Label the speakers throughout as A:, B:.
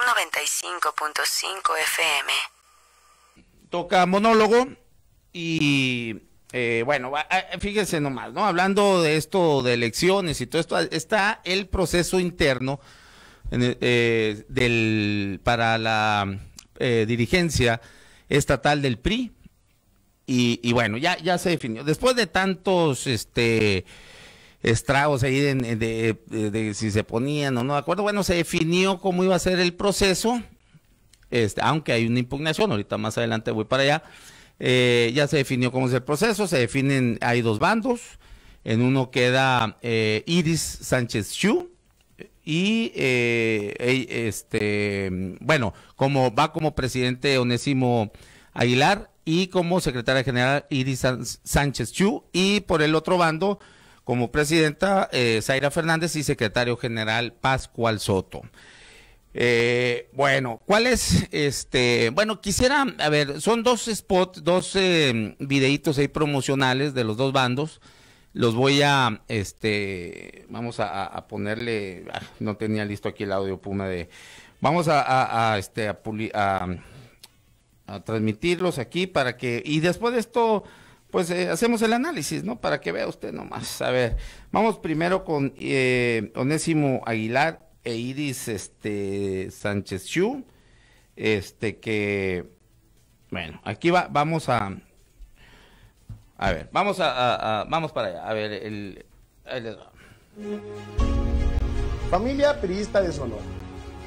A: 95.5 FM. Toca monólogo y eh, bueno, ah, fíjense nomás, ¿no? Hablando de esto de elecciones y todo esto, está el proceso interno eh, del, para la eh, dirigencia estatal del PRI. Y, y bueno, ya, ya se definió. Después de tantos, este, estragos ahí de, si se ponían o no de acuerdo. Bueno, se definió cómo iba a ser el proceso, este, aunque hay una impugnación, ahorita más adelante voy para allá. Eh, ya se definió cómo es el proceso, se definen, hay dos bandos, en uno queda eh, Iris Sánchez Chu y eh, este, bueno, como va como presidente Onésimo Aguilar y como secretaria general Iris Sánchez Chu y por el otro bando como presidenta eh, Zaira Fernández y secretario general Pascual Soto. Eh, bueno, ¿cuál es este? Bueno, quisiera, a ver, son dos spots, dos eh, videitos ahí promocionales de los dos bandos. Los voy a, este, vamos a, ponerle, ah, no tenía listo aquí el audio puma de, vamos a, este, a, a transmitirlos aquí para que, y después de esto, pues eh, hacemos el análisis, ¿no? Para que vea usted nomás. A ver, vamos primero con eh, Onésimo Aguilar e Iris este, Sánchez Chu, este que, bueno, aquí va, vamos a, a ver, vamos a, vamos para allá, a ver, el, va. Familia Priista de Sonora,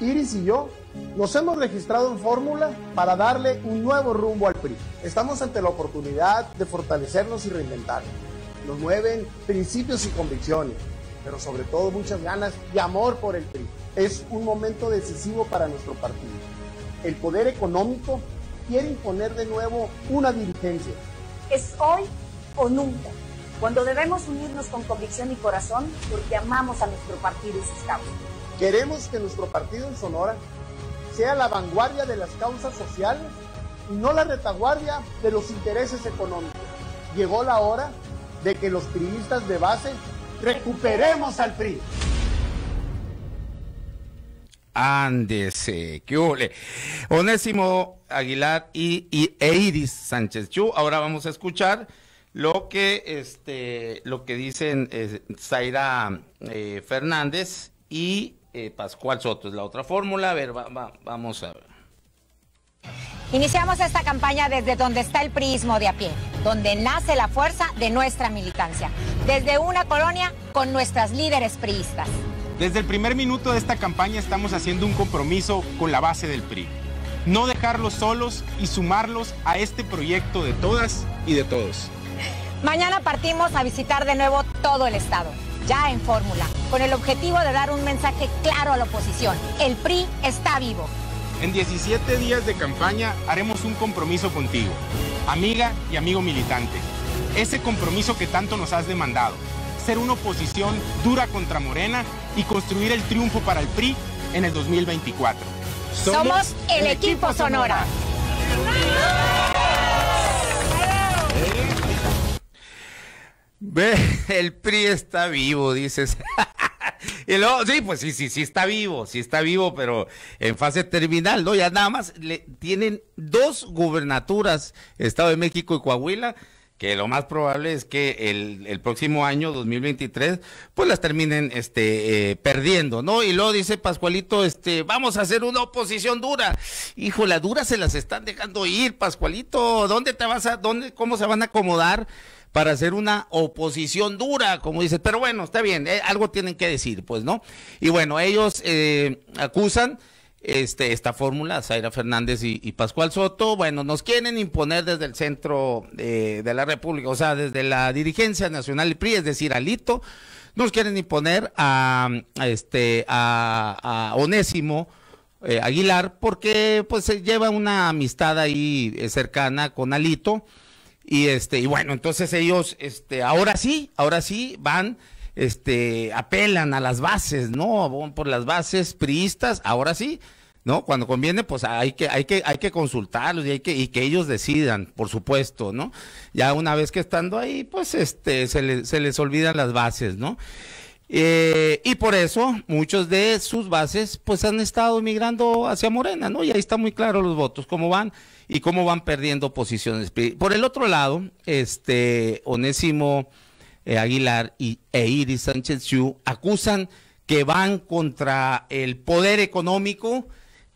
A: Iris y yo nos hemos registrado en Fórmula para darle un nuevo rumbo al PRI. Estamos ante la oportunidad de fortalecernos y reinventarnos. Nos mueven principios y convicciones, pero sobre todo muchas ganas y amor por el PRI. Es un momento decisivo para nuestro partido. El poder económico quiere imponer de nuevo una dirigencia. Es hoy o nunca, cuando debemos unirnos con convicción y corazón porque amamos a nuestro partido y sus causas. Queremos que nuestro partido en Sonora sea la vanguardia de las causas sociales y no la retaguardia de los intereses económicos. Llegó la hora de que los priistas de base recuperemos al PRI. Ándese, qué ole. Onésimo Aguilar y, e Iris Sánchez Chu. Ahora vamos a escuchar lo que este lo que dicen eh, Zaira eh, Fernández y eh, Pascual Soto. Es la otra fórmula. A ver, vamos a ver. Iniciamos esta campaña desde donde está el prismo de a pie, donde nace la fuerza de nuestra militancia, desde una colonia con nuestras líderes priistas. Desde el primer minuto de esta campaña estamos haciendo un compromiso con la base del PRI. No dejarlos solos y sumarlos a este proyecto de todas y de todos. Mañana partimos a visitar de nuevo todo el estado, ya en fórmula, con el objetivo de dar un mensaje claro a la oposición. El PRI está vivo. En 17 días de campaña haremos un compromiso contigo, amiga y amigo militante. Ese compromiso que tanto nos has demandado. Ser una oposición dura contra Morena y construir el triunfo para el PRI en el 2024. Somos, el, equipo, Sonora. Sonora. El PRI está vivo, dices. Y luego, sí, pues sí, sí, sí está vivo, sí está vivo, pero en fase terminal, ¿no? Ya nada más le, tienen dos gubernaturas, Estado de México y Coahuila, que lo más probable es que el, próximo año, 2023, pues las terminen este, eh, perdiendo, ¿no? Y luego dice Pascualito, este, vamos a hacer una oposición dura. Hijo, la dura se las están dejando ir, Pascualito. ¿Dónde te vas a, dónde, cómo se van a acomodar? para hacer una oposición dura, como dice, Pero bueno, está bien, eh, algo tienen que decir, pues, ¿no? Y bueno, ellos eh, acusan este, esta fórmula, Zaira Fernández y, Pascual Soto, bueno, nos quieren imponer desde el centro de, la República, o sea, desde la dirigencia nacional del PRI, es decir, Alito, nos quieren imponer a, este, a, Onésimo eh, Aguilar, porque pues se lleva una amistad ahí eh, cercana con Alito, y este, y bueno, entonces ellos, este, ahora sí, ahora sí van este, apelan a las bases, ¿no? Por las bases priistas, ahora sí, ¿no? Cuando conviene, pues hay que, hay que, hay que consultarlos y hay que, y que ellos decidan, por supuesto, ¿no? Ya una vez que estando ahí, pues este, se, se les olvidan las bases, ¿no? Eh, y por eso muchos de sus bases pues han estado migrando hacia Morena, ¿no? Y ahí está muy claro los votos, cómo van y cómo van perdiendo posiciones. Por el otro lado, este Onésimo eh, Aguilar y, e Iris Sánchez Chu acusan que van contra el poder económico,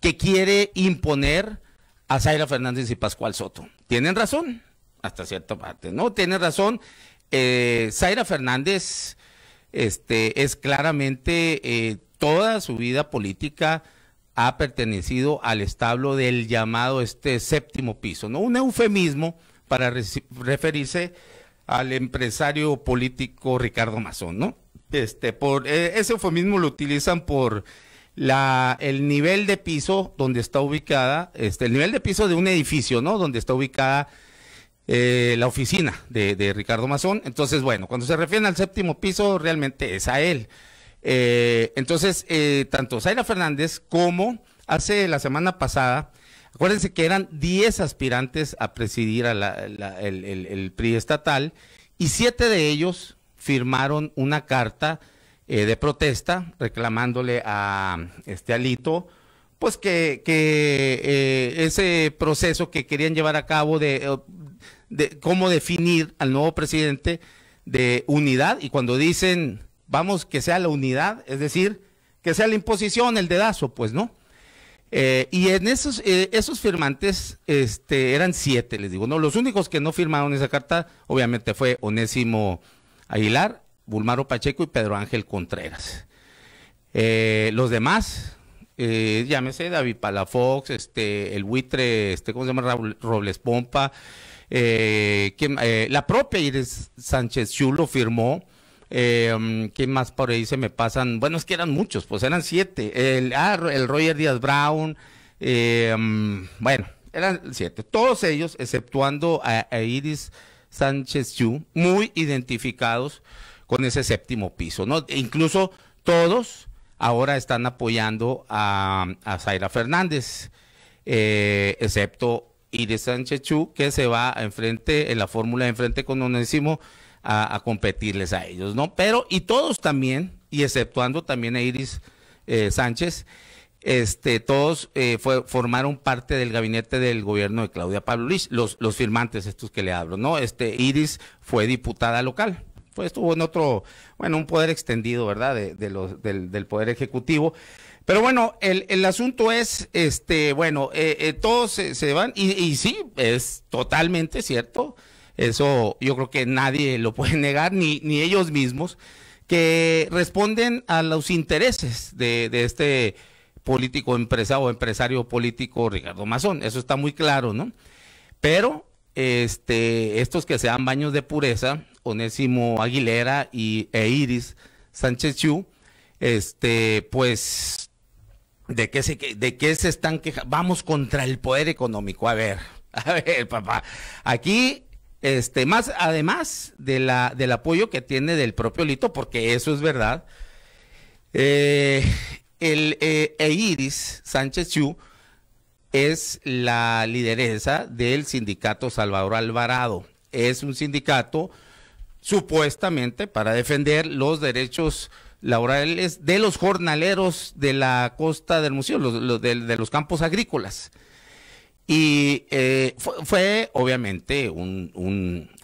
A: que quiere imponer a Zaira Fernández y Pascual Soto. Tienen razón, hasta cierta parte, ¿no? Tienen razón. Eh, Zaira Fernández este, es claramente eh, toda su vida política ha pertenecido al establo del llamado este séptimo piso, ¿no? Un eufemismo para referirse al empresario político Ricardo Mazón, ¿no? Este, por, eh, ese eufemismo lo utilizan por la, el nivel de piso donde está ubicada, este, el nivel de piso de un edificio, ¿no? Donde está ubicada eh, la oficina de, de, Ricardo Mazón. Entonces, bueno, cuando se refieren al séptimo piso, realmente es a él. Eh, entonces, eh, tanto Zaira Fernández como hace la semana pasada, acuérdense que eran 10 aspirantes a presidir a la, el, el PRI estatal y siete de ellos firmaron una carta eh, de protesta, reclamándole a este Alito, pues que, eh, ese proceso que querían llevar a cabo eh, de, cómo definir al nuevo presidente de unidad, y cuando dicen vamos que sea la unidad, es decir, que sea la imposición, el dedazo, pues no. y en esos, esos firmantes este, eran siete, les digo, ¿no? Los únicos que no firmaron esa carta, obviamente, fue Onésimo Aguilar, Bulmaro Pacheco y Pedro Ángel Contreras. Eh, los demás, eh, llámese David Palafox, este, el buitre, este, ¿cómo se llama? Robles Pompa, eh, la propia Iris Sánchez Chulo firmó. Mm, ¿Quién más por ahí se me pasan? Bueno, es que eran muchos, pues eran siete. El, ah, Roger Díaz Brown, mm, bueno, eran siete. Todos ellos, exceptuando a, Iris Sánchez Chu, muy identificados con ese séptimo piso. ¿no? E incluso todos ahora están apoyando a, a Zaira Fernández, eh, excepto Iris Sánchez Chu, que se va enfrente, en la fórmula de enfrente con Onésimo a, a competirles a ellos, ¿no? Pero, y todos también, y exceptuando también a Iris eh, Sánchez, este, todos eh, formaron parte del gabinete del gobierno de Claudia Pablo Luis, los, los firmantes estos que le hablo, ¿no? Este, Iris fue diputada local pues estuvo en otro, bueno, un poder extendido, ¿verdad? De, los, del, poder ejecutivo. Pero bueno, el, asunto es, este, bueno, eh, eh, todos se, van y, y, sí, es totalmente cierto. Eso yo creo que nadie lo puede negar, ni, ni ellos mismos, que responden a los intereses de, este político empresario o empresario político Ricardo Mazón. Eso está muy claro, ¿no? Pero este, estos que sean baños de pureza, Onésimo Aguilera y e Iris Sánchez Chu, este, pues, ¿de qué se, de están quejando? Vamos contra el poder económico. A ver, a ver, papá. Aquí, este, más, además de la, del apoyo que tiene del propio Lito, porque eso es verdad, eh, el eh, e Iris Sánchez Chu es la lideresa del sindicato Salvador Alvarado. Es un sindicato supuestamente para defender los derechos laborales de los jornaleros de la costa del museo, de, los campos agrícolas. Y eh, fue, obviamente un,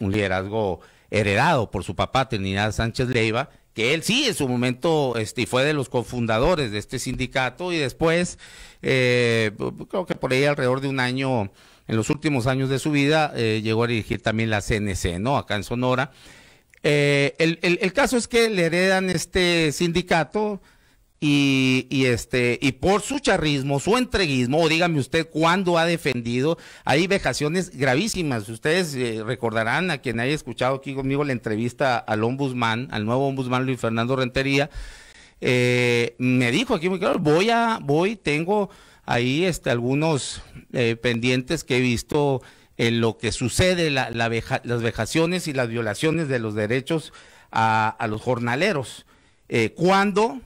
A: un liderazgo heredado por su papá Trinidad Sánchez Leiva que él sí en su momento este, fue de los cofundadores de este sindicato y después, eh, creo que por ahí alrededor de un año, en los últimos años de su vida, eh, llegó a dirigir también la CNC, ¿no? Acá en Sonora. Eh, el, el, el, caso es que le heredan este sindicato, y, este y por su charrismo, su entreguismo, o dígame usted cuándo ha defendido, hay vejaciones gravísimas. Ustedes eh, recordarán a quien haya escuchado aquí conmigo la entrevista al ombudsman, al nuevo ombudsman Luis Fernando Rentería, eh, me dijo aquí muy claro, voy a, voy, tengo ahí este algunos eh, pendientes que he visto en lo que sucede, la, las vejaciones y las violaciones de los derechos a, los jornaleros. Eh, ¿Cuándo?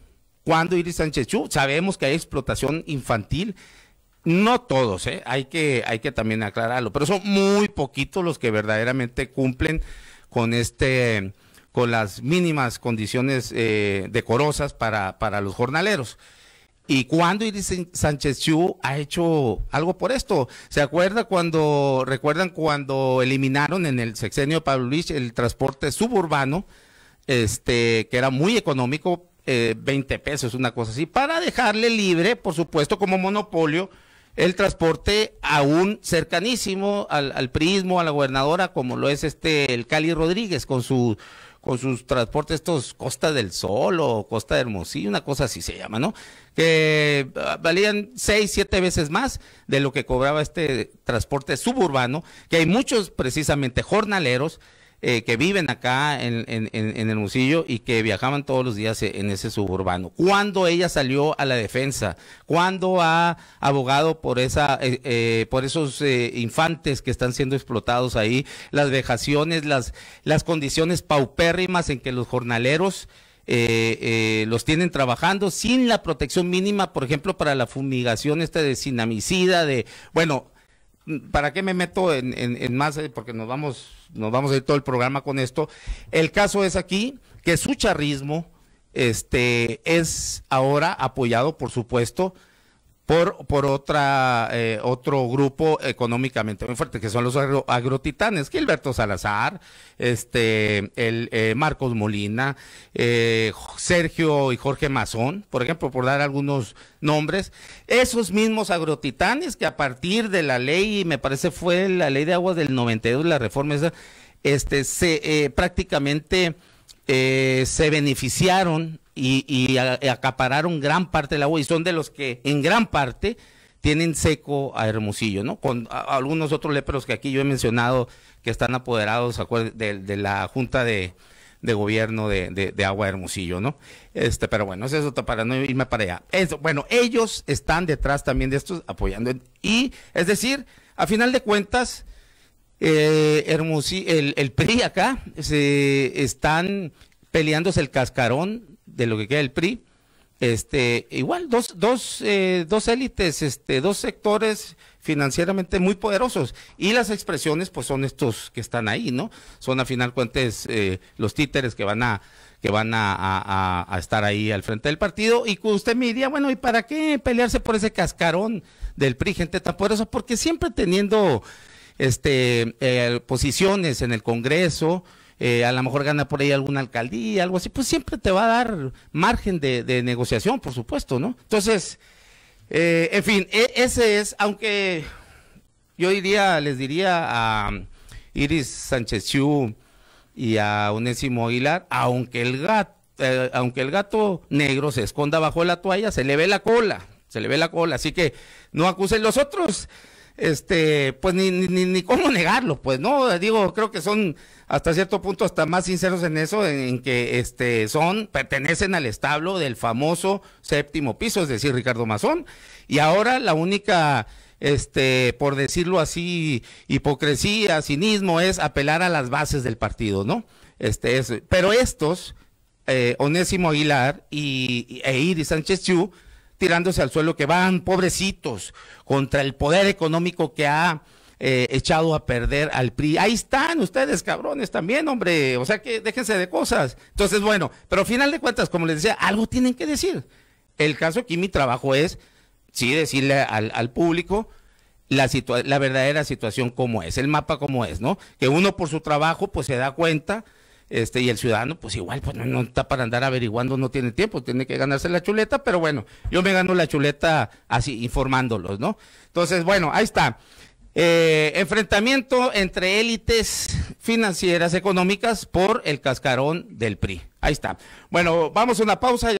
A: cuando Iris Sánchez Chu, sabemos que hay explotación infantil, no todos, ¿eh? hay, que, hay que también aclararlo, pero son muy poquitos los que verdaderamente cumplen con este con las mínimas condiciones eh, decorosas para, para los jornaleros. ¿Y cuando Iris Sánchez Chu ha hecho algo por esto? ¿Se acuerda cuando, recuerdan cuando eliminaron en el sexenio de Pablo Luis el transporte suburbano, este, que era muy económico eh, 20 pesos, una cosa así, para dejarle libre, por supuesto, como monopolio, el transporte aún cercanísimo al, al prismo, a la gobernadora, como lo es este, el Cali Rodríguez, con su con sus transportes estos Costa del Sol o Costa de Hermosillo, una cosa así se llama, ¿no? Que ah, valían seis, siete veces más de lo que cobraba este transporte suburbano, que hay muchos precisamente jornaleros eh, que viven acá en, en, en, y que viajaban todos los días eh, en ese suburbano. ¿Cuándo ella salió a la defensa? ¿Cuándo ha abogado por, esa, eh, por esos infantes que están siendo explotados ahí? Las vejaciones, las, condiciones paupérrimas en que los jornaleros... los tienen trabajando sin la protección mínima, por ejemplo, para la fumigación esta de sinamicida, de, bueno, ¿para qué me meto en, más? Eh? Porque nos vamos, nos vamos a ir todo el programa con esto. El caso es aquí que su charrismo este, es ahora apoyado, por supuesto, por, por otra, eh, otro grupo económicamente muy fuerte, que son los agrotitanes, Gilberto Salazar, este, el, eh, Marcos Molina, eh, Sergio y Jorge Mazón, por ejemplo, por dar algunos nombres, esos mismos agrotitanes que a partir de la ley, me parece fue la ley de aguas del 92, la reforma esa, este, se prácticamente... se beneficiaron y, y acapararon gran parte del agua y son de los que en gran parte tienen seco a Hermosillo, ¿no? Con algunos otros leperos que aquí yo he mencionado que están apoderados de, la Junta de, Gobierno de, de, de, Agua Hermosillo, ¿no? Este, pero bueno, eso es eso para no irme para allá. Eso, bueno, ellos están detrás también de estos apoyando. Y, es decir, a final de cuentas, eh, Hermosillo, el, el PRI acá, se están peleándose el cascarón de lo que queda el PRI, este, igual, dos, dos, eh, dos élites, este, dos sectores financieramente muy poderosos. Y las expresiones, pues son estos que están ahí, ¿no? Son a final cuentas eh, los títeres que van a que van a, estar ahí al frente del partido. Y usted me diría, bueno, ¿y para qué pelearse por ese cascarón del PRI, gente tan poderosa? Porque siempre teniendo este, eh, posiciones en el Congreso, eh, a lo mejor gana por ahí alguna alcaldía, algo así, pues siempre te va a dar margen de, negociación, por supuesto, ¿no? Entonces, eh, en fin, e, ese es, aunque yo diría, les diría a Iris Sánchez Chu y a Unésimo Aguilar, aunque el gato, eh, aunque el gato negro se esconda bajo la toalla, se le ve la cola, se le ve la cola, así que no acusen los otros este, pues ni, ni, cómo negarlo, pues, ¿no? Digo, creo que son hasta cierto punto hasta más sinceros en eso, en, que este, son, pertenecen al establo del famoso séptimo piso, es decir, Ricardo Mazón. Y ahora la única este, por decirlo así, hipocresía, cinismo, es apelar a las bases del partido, ¿no? Este, pero estos, eh, Onésimo Aguilar y, y e Sánchez Chu, tirándose al suelo, que van pobrecitos contra el poder económico que ha eh, echado a perder al PRI. Ahí están ustedes, cabrones, también, hombre. O sea que déjense de cosas. Entonces, bueno, pero al final de cuentas, como les decía, algo tienen que decir. El caso aquí, mi trabajo es, sí, decirle al, al público la, la verdadera situación como es, el mapa como es, ¿no? Que uno por su trabajo, pues se da cuenta este, y el ciudadano, pues igual, pues no, está para andar averiguando, no tiene tiempo, tiene que ganarse la chuleta, pero bueno, yo me gano la chuleta así, informándolos, ¿no? Entonces, bueno, ahí está. Eh, enfrentamiento entre élites financieras económicas por el cascarón del PRI. Ahí está. Bueno, vamos a una pausa.